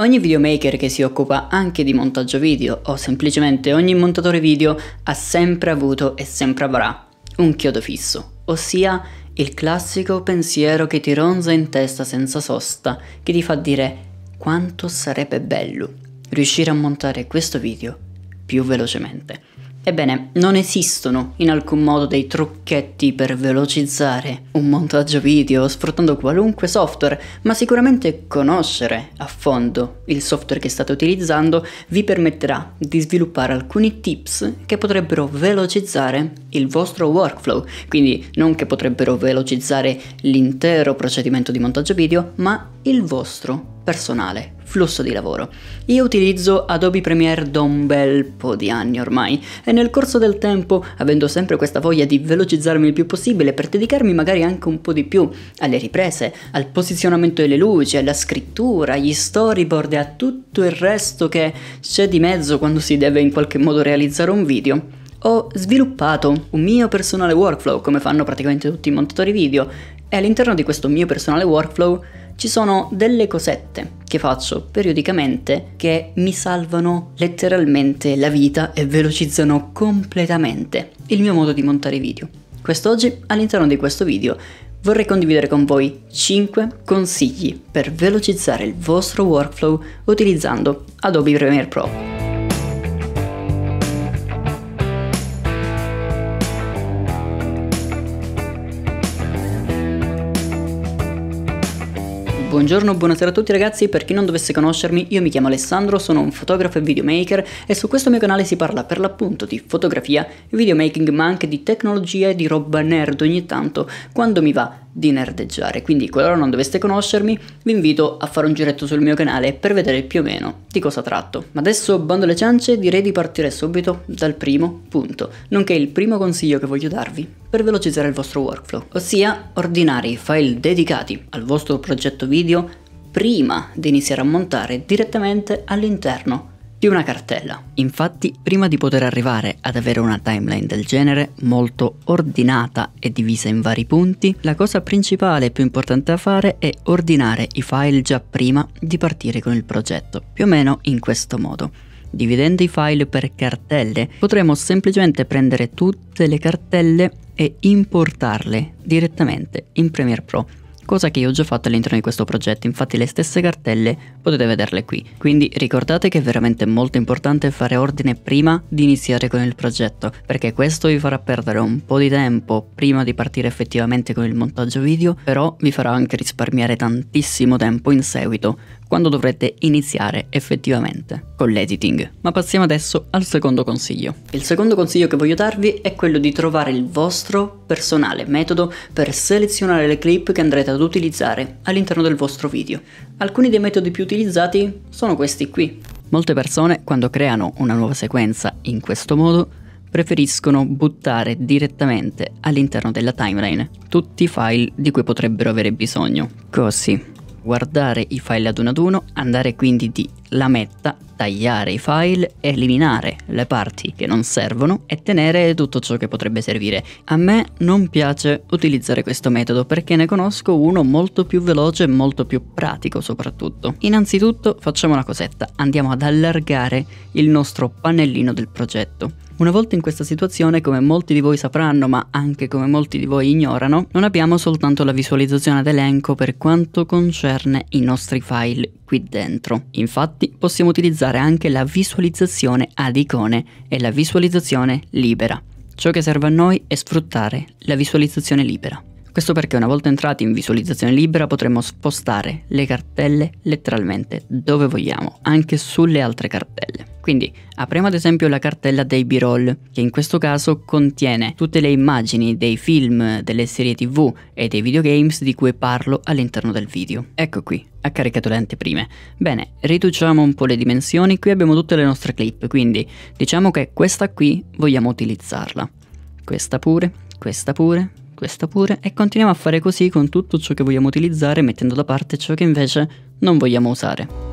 Ogni videomaker che si occupa anche di montaggio video o semplicemente ogni montatore video ha sempre avuto e sempre avrà un chiodo fisso, ossia il classico pensiero che ti ronza in testa senza sosta, che ti fa dire quanto sarebbe bello riuscire a montare questo video più velocemente. Ebbene, non esistono in alcun modo dei trucchetti per velocizzare un montaggio video sfruttando qualunque software, ma sicuramente conoscere a fondo il software che state utilizzando vi permetterà di sviluppare alcuni tips che potrebbero velocizzare il vostro workflow, quindi non che potrebbero velocizzare l'intero procedimento di montaggio video, ma il vostro personale flusso di lavoro. Io utilizzo Adobe Premiere da un bel po' di anni ormai e nel corso del tempo, avendo sempre questa voglia di velocizzarmi il più possibile per dedicarmi magari anche un po' di più alle riprese, al posizionamento delle luci, alla scrittura, agli storyboard e a tutto il resto che c'è di mezzo quando si deve in qualche modo realizzare un video, ho sviluppato un mio personale workflow, come fanno praticamente tutti i montatori video, e all'interno di questo mio personale workflow ci sono delle cosette che faccio periodicamente che mi salvano letteralmente la vita e velocizzano completamente il mio modo di montare video. Quest'oggi all'interno di questo video vorrei condividere con voi 5 consigli per velocizzare il vostro workflow utilizzando Adobe Premiere Pro. Buongiorno, buonasera a tutti ragazzi, per chi non dovesse conoscermi io mi chiamo Alessandro, sono un fotografo e videomaker e su questo mio canale si parla per l'appunto di fotografia, videomaking ma anche di tecnologia e di roba nerd ogni tanto quando mi va di nerdeggiare, quindi qualora non doveste conoscermi vi invito a fare un giretto sul mio canale per vedere più o meno di cosa tratto. Ma adesso bando le ciance, direi di partire subito dal primo punto, nonché il primo consiglio che voglio darvi per velocizzare il vostro workflow, ossia ordinare i file dedicati al vostro progetto video video prima di iniziare a montare direttamente all'interno di una cartella. Infatti, prima di poter arrivare ad avere una timeline del genere, molto ordinata e divisa in vari punti, la cosa principale e più importante da fare è ordinare i file già prima di partire con il progetto, più o meno in questo modo. Dividendo i file per cartelle, potremo semplicemente prendere tutte le cartelle e importarle direttamente in Premiere Pro cosa che io ho già fatto all'interno di questo progetto, infatti le stesse cartelle potete vederle qui. Quindi ricordate che è veramente molto importante fare ordine prima di iniziare con il progetto, perché questo vi farà perdere un po' di tempo prima di partire effettivamente con il montaggio video, però vi farà anche risparmiare tantissimo tempo in seguito, quando dovrete iniziare effettivamente con l'editing. Ma passiamo adesso al secondo consiglio. Il secondo consiglio che voglio darvi è quello di trovare il vostro personale metodo per selezionare le clip che andrete ad utilizzare all'interno del vostro video. Alcuni dei metodi più utilizzati sono questi qui. Molte persone quando creano una nuova sequenza in questo modo preferiscono buttare direttamente all'interno della timeline tutti i file di cui potrebbero avere bisogno. Così guardare i file ad uno ad uno, andare quindi di lametta, tagliare i file, eliminare le parti che non servono e tenere tutto ciò che potrebbe servire. A me non piace utilizzare questo metodo perché ne conosco uno molto più veloce e molto più pratico soprattutto. Innanzitutto facciamo una cosetta, andiamo ad allargare il nostro pannellino del progetto una volta in questa situazione, come molti di voi sapranno, ma anche come molti di voi ignorano, non abbiamo soltanto la visualizzazione ad elenco per quanto concerne i nostri file qui dentro. Infatti possiamo utilizzare anche la visualizzazione ad icone e la visualizzazione libera. Ciò che serve a noi è sfruttare la visualizzazione libera. Questo perché una volta entrati in visualizzazione libera potremo spostare le cartelle letteralmente dove vogliamo, anche sulle altre cartelle. Quindi apriamo ad esempio la cartella dei b-roll, che in questo caso contiene tutte le immagini dei film, delle serie tv e dei videogames di cui parlo all'interno del video. Ecco qui, ha caricato le anteprime. Bene, riduciamo un po' le dimensioni, qui abbiamo tutte le nostre clip, quindi diciamo che questa qui vogliamo utilizzarla. Questa pure, questa pure, questa pure, e continuiamo a fare così con tutto ciò che vogliamo utilizzare mettendo da parte ciò che invece non vogliamo usare.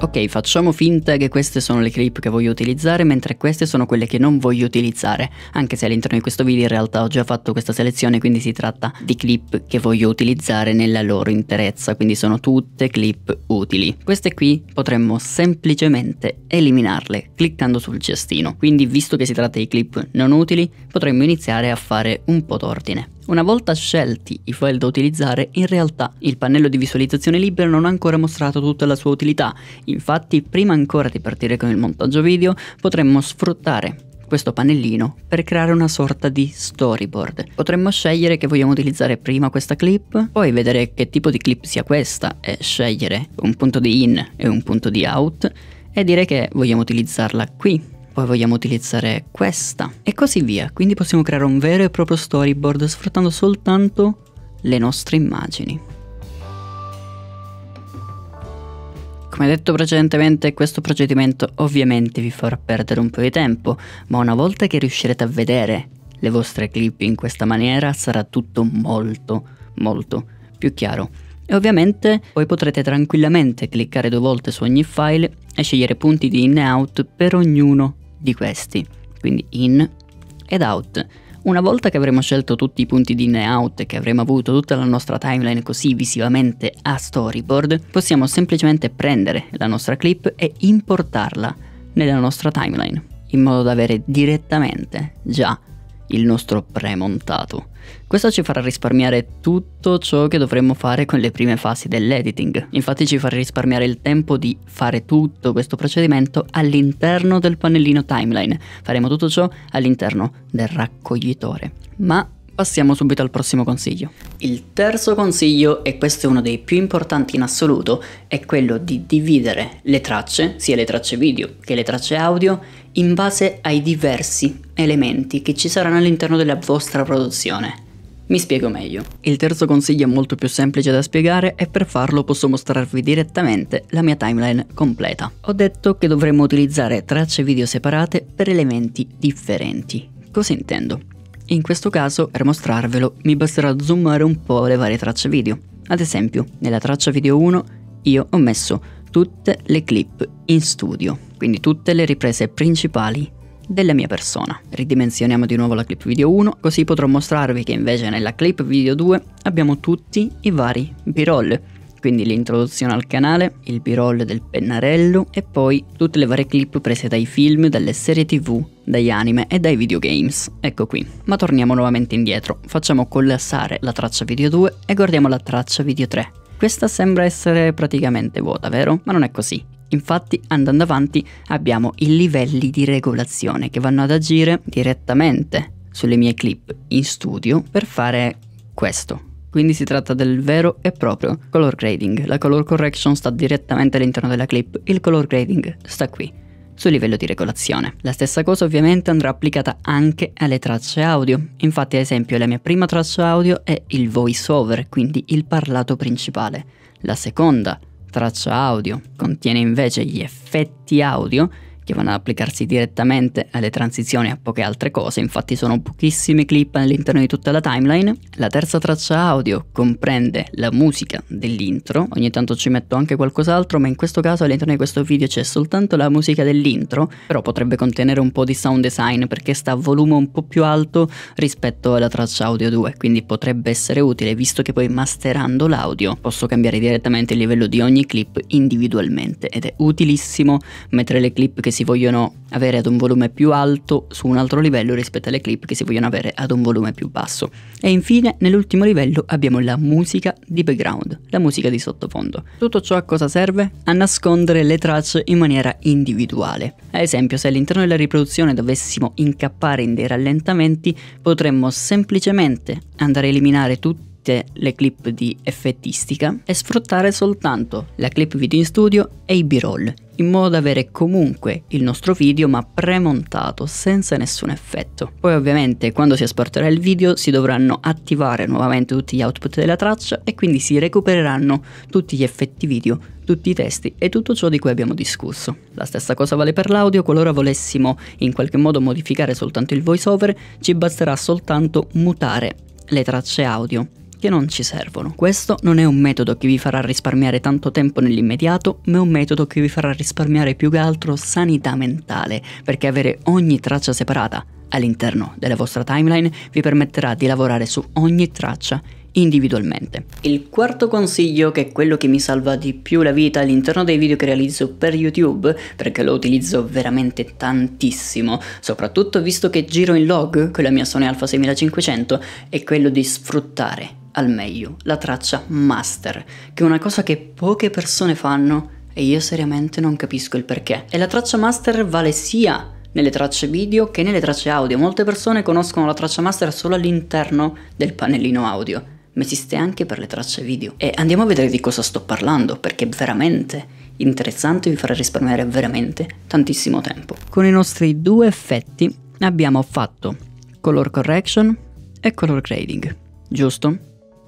Ok, facciamo finta che queste sono le clip che voglio utilizzare, mentre queste sono quelle che non voglio utilizzare, anche se all'interno di questo video in realtà ho già fatto questa selezione, quindi si tratta di clip che voglio utilizzare nella loro interezza, quindi sono tutte clip utili. Queste qui potremmo semplicemente eliminarle cliccando sul cestino, quindi visto che si tratta di clip non utili, potremmo iniziare a fare un po' d'ordine. Una volta scelti i file da utilizzare, in realtà il pannello di visualizzazione libera non ha ancora mostrato tutta la sua utilità, Infatti, prima ancora di partire con il montaggio video, potremmo sfruttare questo pannellino per creare una sorta di storyboard. Potremmo scegliere che vogliamo utilizzare prima questa clip, poi vedere che tipo di clip sia questa e scegliere un punto di in e un punto di out e dire che vogliamo utilizzarla qui. Poi vogliamo utilizzare questa e così via. Quindi possiamo creare un vero e proprio storyboard sfruttando soltanto le nostre immagini. Come detto precedentemente, questo procedimento ovviamente vi farà perdere un po' di tempo, ma una volta che riuscirete a vedere le vostre clip in questa maniera sarà tutto molto, molto più chiaro. E ovviamente poi potrete tranquillamente cliccare due volte su ogni file e scegliere punti di in e out per ognuno di questi, quindi in ed out. Una volta che avremo scelto tutti i punti di in-out e che avremo avuto tutta la nostra timeline così visivamente a storyboard, possiamo semplicemente prendere la nostra clip e importarla nella nostra timeline, in modo da avere direttamente già il nostro premontato questo ci farà risparmiare tutto ciò che dovremmo fare con le prime fasi dell'editing. Infatti ci farà risparmiare il tempo di fare tutto questo procedimento all'interno del pannellino timeline. Faremo tutto ciò all'interno del raccoglitore. Ma Passiamo subito al prossimo consiglio. Il terzo consiglio, e questo è uno dei più importanti in assoluto, è quello di dividere le tracce, sia le tracce video che le tracce audio, in base ai diversi elementi che ci saranno all'interno della vostra produzione. Mi spiego meglio. Il terzo consiglio è molto più semplice da spiegare e per farlo posso mostrarvi direttamente la mia timeline completa. Ho detto che dovremmo utilizzare tracce video separate per elementi differenti. Cosa intendo? In questo caso, per mostrarvelo, mi basterà zoomare un po' le varie tracce video. Ad esempio, nella traccia video 1 io ho messo tutte le clip in studio, quindi tutte le riprese principali della mia persona. Ridimensioniamo di nuovo la clip video 1, così potrò mostrarvi che invece nella clip video 2 abbiamo tutti i vari b-roll quindi l'introduzione al canale, il b-roll del pennarello e poi tutte le varie clip prese dai film, dalle serie tv, dagli anime e dai videogames. Ecco qui. Ma torniamo nuovamente indietro, facciamo collassare la traccia video 2 e guardiamo la traccia video 3. Questa sembra essere praticamente vuota, vero? Ma non è così. Infatti, andando avanti, abbiamo i livelli di regolazione che vanno ad agire direttamente sulle mie clip in studio per fare questo quindi si tratta del vero e proprio color grading. La color correction sta direttamente all'interno della clip, il color grading sta qui, sul livello di regolazione. La stessa cosa ovviamente andrà applicata anche alle tracce audio. Infatti ad esempio la mia prima traccia audio è il voice over, quindi il parlato principale. La seconda traccia audio contiene invece gli effetti audio che vanno ad applicarsi direttamente alle transizioni e a poche altre cose, infatti sono pochissime clip all'interno di tutta la timeline. La terza traccia audio comprende la musica dell'intro, ogni tanto ci metto anche qualcos'altro, ma in questo caso all'interno di questo video c'è soltanto la musica dell'intro, però potrebbe contenere un po' di sound design perché sta a volume un po' più alto rispetto alla traccia audio 2, quindi potrebbe essere utile visto che poi masterando l'audio posso cambiare direttamente il livello di ogni clip individualmente ed è utilissimo mettere le clip che si si vogliono avere ad un volume più alto su un altro livello rispetto alle clip che si vogliono avere ad un volume più basso. E infine nell'ultimo livello abbiamo la musica di background, la musica di sottofondo. Tutto ciò a cosa serve? A nascondere le tracce in maniera individuale. Ad esempio se all'interno della riproduzione dovessimo incappare in dei rallentamenti potremmo semplicemente andare a eliminare tutti tutte le clip di effettistica e sfruttare soltanto la clip video in studio e i b-roll, in modo da avere comunque il nostro video ma premontato senza nessun effetto. Poi ovviamente quando si esporterà il video si dovranno attivare nuovamente tutti gli output della traccia e quindi si recupereranno tutti gli effetti video tutti i testi e tutto ciò di cui abbiamo discusso. La stessa cosa vale per l'audio, qualora volessimo in qualche modo modificare soltanto il voiceover, ci basterà soltanto mutare le tracce audio che non ci servono. Questo non è un metodo che vi farà risparmiare tanto tempo nell'immediato, ma è un metodo che vi farà risparmiare più che altro sanità mentale, perché avere ogni traccia separata all'interno della vostra timeline vi permetterà di lavorare su ogni traccia individualmente. Il quarto consiglio, che è quello che mi salva di più la vita all'interno dei video che realizzo per YouTube, perché lo utilizzo veramente tantissimo, soprattutto visto che giro in log con la mia Sony Alpha 6500, è quello di sfruttare al meglio, la traccia master, che è una cosa che poche persone fanno e io seriamente non capisco il perché. E la traccia master vale sia nelle tracce video che nelle tracce audio. Molte persone conoscono la traccia master solo all'interno del pannellino audio, ma esiste anche per le tracce video. E andiamo a vedere di cosa sto parlando, perché è veramente interessante e vi farà risparmiare veramente tantissimo tempo. Con i nostri due effetti abbiamo fatto color correction e color grading, giusto?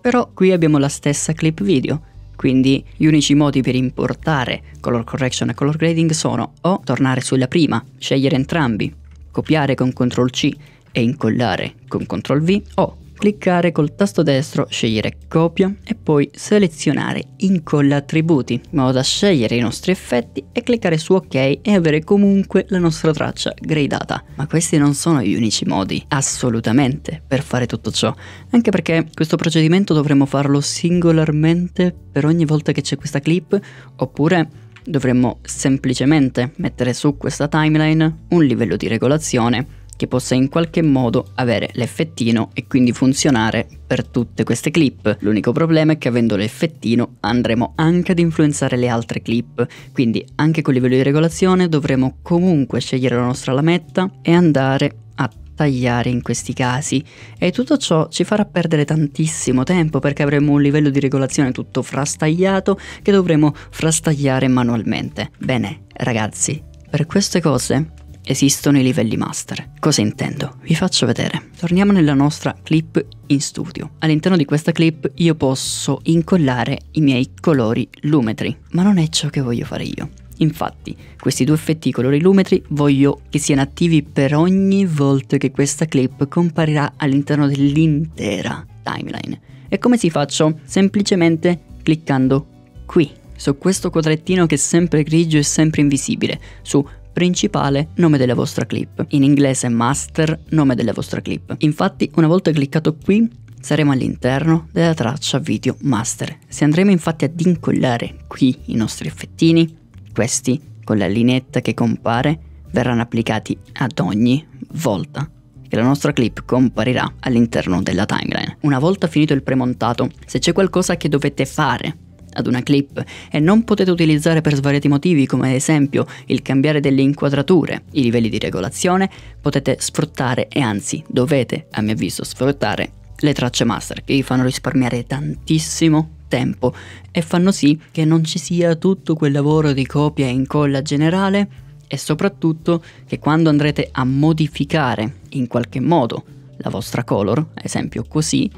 Però qui abbiamo la stessa clip video, quindi gli unici modi per importare color correction e color grading sono o tornare sulla prima, scegliere entrambi, copiare con CTRL C e incollare con CTRL V o cliccare col tasto destro, scegliere copia e poi selezionare incolla attributi, in modo da scegliere i nostri effetti e cliccare su ok e avere comunque la nostra traccia gradata. Ma questi non sono gli unici modi, assolutamente, per fare tutto ciò, anche perché questo procedimento dovremmo farlo singolarmente per ogni volta che c'è questa clip, oppure dovremmo semplicemente mettere su questa timeline un livello di regolazione che possa in qualche modo avere l'effettino e quindi funzionare per tutte queste clip. L'unico problema è che avendo l'effettino andremo anche ad influenzare le altre clip, quindi anche con livello di regolazione dovremo comunque scegliere la nostra lametta e andare a tagliare in questi casi e tutto ciò ci farà perdere tantissimo tempo perché avremo un livello di regolazione tutto frastagliato che dovremo frastagliare manualmente. Bene, ragazzi, per queste cose esistono i livelli master. Cosa intendo? Vi faccio vedere. Torniamo nella nostra clip in studio. All'interno di questa clip io posso incollare i miei colori lumetri, ma non è ciò che voglio fare io. Infatti, questi due effetti colori lumetri voglio che siano attivi per ogni volta che questa clip comparirà all'interno dell'intera timeline. E come si faccio? Semplicemente cliccando qui, su questo quadrettino che è sempre grigio e sempre invisibile, su principale, nome della vostra clip. In inglese master, nome della vostra clip. Infatti una volta cliccato qui saremo all'interno della traccia video master. Se andremo infatti ad incollare qui i nostri effettini, questi con la lineetta che compare verranno applicati ad ogni volta che la nostra clip comparirà all'interno della timeline. Una volta finito il premontato, se c'è qualcosa che dovete fare ad una clip e non potete utilizzare per svariati motivi come ad esempio il cambiare delle inquadrature, i livelli di regolazione, potete sfruttare e anzi dovete, a mio avviso, sfruttare le tracce master che vi fanno risparmiare tantissimo tempo e fanno sì che non ci sia tutto quel lavoro di copia e incolla generale e soprattutto che quando andrete a modificare in qualche modo la vostra color, ad esempio così,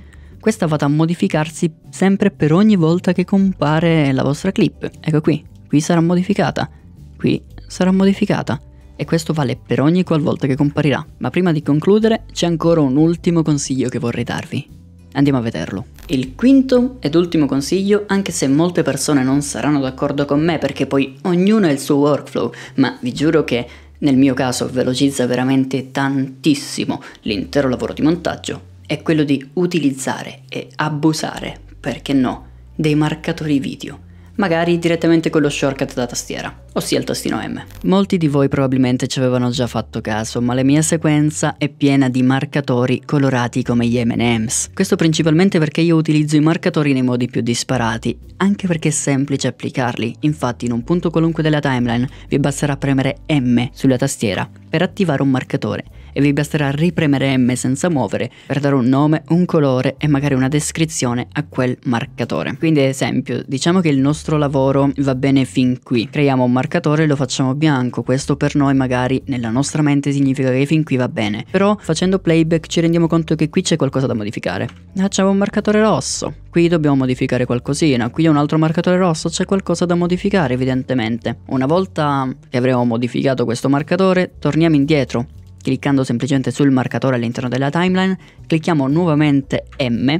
questa va a modificarsi sempre per ogni volta che compare la vostra clip. Ecco qui, qui sarà modificata, qui sarà modificata. E questo vale per ogni qualvolta che comparirà. Ma prima di concludere c'è ancora un ultimo consiglio che vorrei darvi. Andiamo a vederlo. Il quinto ed ultimo consiglio, anche se molte persone non saranno d'accordo con me perché poi ognuno ha il suo workflow, ma vi giuro che nel mio caso velocizza veramente tantissimo l'intero lavoro di montaggio è quello di utilizzare e abusare, perché no, dei marcatori video, magari direttamente con lo shortcut da tastiera ossia il tastino M. Molti di voi probabilmente ci avevano già fatto caso, ma la mia sequenza è piena di marcatori colorati come gli M&M's. Questo principalmente perché io utilizzo i marcatori nei modi più disparati, anche perché è semplice applicarli. Infatti in un punto qualunque della timeline vi basterà premere M sulla tastiera per attivare un marcatore e vi basterà ripremere M senza muovere per dare un nome, un colore e magari una descrizione a quel marcatore. Quindi ad esempio, diciamo che il nostro lavoro va bene fin qui. Creiamo un marcatore lo facciamo bianco, questo per noi magari nella nostra mente significa che fin qui va bene, però facendo playback ci rendiamo conto che qui c'è qualcosa da modificare. Facciamo un marcatore rosso, qui dobbiamo modificare qualcosina, qui è un altro marcatore rosso, c'è qualcosa da modificare evidentemente. Una volta che avremo modificato questo marcatore, torniamo indietro cliccando semplicemente sul marcatore all'interno della timeline, clicchiamo nuovamente M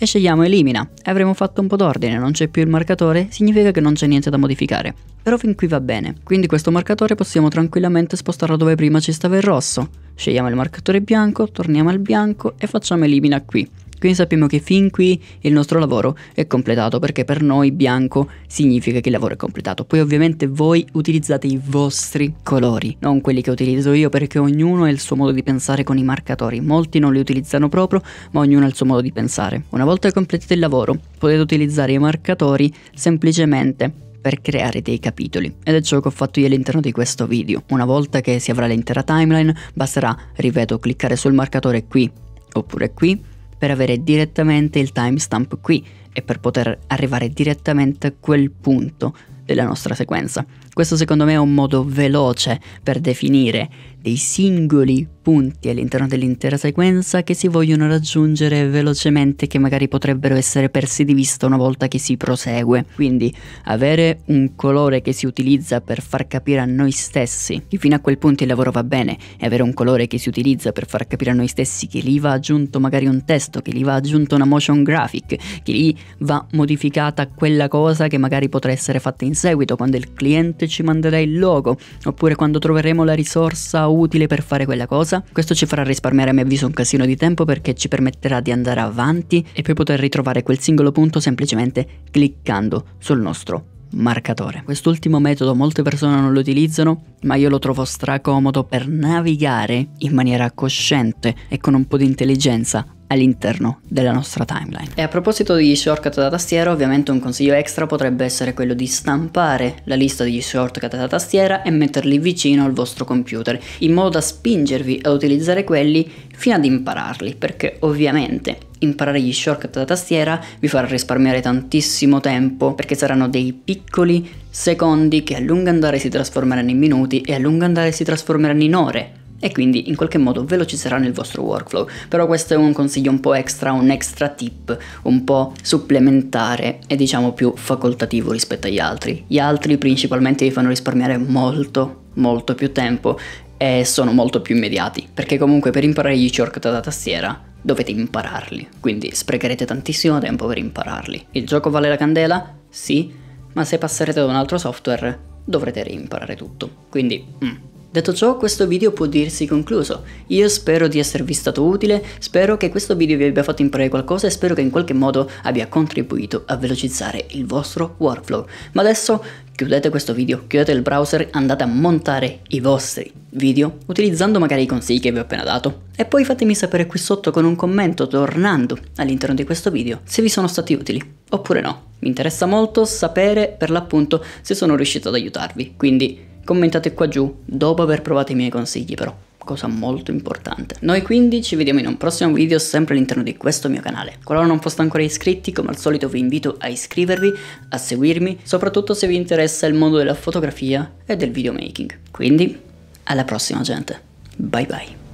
e scegliamo elimina. Avremo fatto un po' d'ordine, non c'è più il marcatore, significa che non c'è niente da modificare. Però fin qui va bene, quindi questo marcatore possiamo tranquillamente spostarlo dove prima ci stava il rosso. Scegliamo il marcatore bianco, torniamo al bianco e facciamo elimina qui. Quindi sappiamo che fin qui il nostro lavoro è completato perché per noi bianco significa che il lavoro è completato. Poi ovviamente voi utilizzate i vostri colori, non quelli che utilizzo io perché ognuno ha il suo modo di pensare con i marcatori. Molti non li utilizzano proprio, ma ognuno ha il suo modo di pensare. Una volta completato il lavoro potete utilizzare i marcatori semplicemente per creare dei capitoli ed è ciò che ho fatto io all'interno di questo video. Una volta che si avrà l'intera timeline basterà, ripeto, cliccare sul marcatore qui oppure qui per avere direttamente il timestamp qui e per poter arrivare direttamente a quel punto della nostra sequenza. Questo secondo me è un modo veloce per definire dei singoli punti all'interno dell'intera sequenza che si vogliono raggiungere velocemente che magari potrebbero essere persi di vista una volta che si prosegue. Quindi avere un colore che si utilizza per far capire a noi stessi che fino a quel punto il lavoro va bene e avere un colore che si utilizza per far capire a noi stessi che lì va aggiunto magari un testo, che lì va aggiunto una motion graphic, che lì va modificata quella cosa che magari potrà essere fatta in seguito, quando il cliente ci manderà il logo, oppure quando troveremo la risorsa utile per fare quella cosa. Questo ci farà risparmiare a mio avviso un casino di tempo perché ci permetterà di andare avanti e poi poter ritrovare quel singolo punto semplicemente cliccando sul nostro marcatore. Quest'ultimo metodo molte persone non lo utilizzano, ma io lo trovo stracomodo per navigare in maniera cosciente e con un po' di intelligenza all'interno della nostra timeline. E a proposito di shortcut da tastiera, ovviamente un consiglio extra potrebbe essere quello di stampare la lista degli shortcut da tastiera e metterli vicino al vostro computer, in modo da spingervi ad utilizzare quelli fino ad impararli, perché ovviamente imparare gli shortcut da tastiera vi farà risparmiare tantissimo tempo, perché saranno dei piccoli secondi che a lungo andare si trasformeranno in minuti e a lungo andare si trasformeranno in ore e quindi in qualche modo velocizzerà nel vostro workflow. Però questo è un consiglio un po' extra, un extra tip, un po' supplementare e diciamo più facoltativo rispetto agli altri. Gli altri principalmente vi fanno risparmiare molto, molto più tempo e sono molto più immediati, perché comunque per imparare gli shortcut da tastiera dovete impararli, quindi sprecherete tantissimo tempo per impararli. Il gioco vale la candela? Sì, ma se passerete da un altro software dovrete reimparare tutto. Quindi... Mm Detto ciò, questo video può dirsi concluso. Io spero di esservi stato utile, spero che questo video vi abbia fatto imparare qualcosa e spero che in qualche modo abbia contribuito a velocizzare il vostro workflow. Ma adesso chiudete questo video, chiudete il browser, andate a montare i vostri video utilizzando magari i consigli che vi ho appena dato e poi fatemi sapere qui sotto con un commento tornando all'interno di questo video se vi sono stati utili oppure no. Mi interessa molto sapere per l'appunto se sono riuscito ad aiutarvi, quindi Commentate qua giù, dopo aver provato i miei consigli però, cosa molto importante. Noi quindi ci vediamo in un prossimo video sempre all'interno di questo mio canale. Qualora non foste ancora iscritti, come al solito vi invito a iscrivervi, a seguirmi, soprattutto se vi interessa il mondo della fotografia e del videomaking. Quindi, alla prossima gente. Bye bye.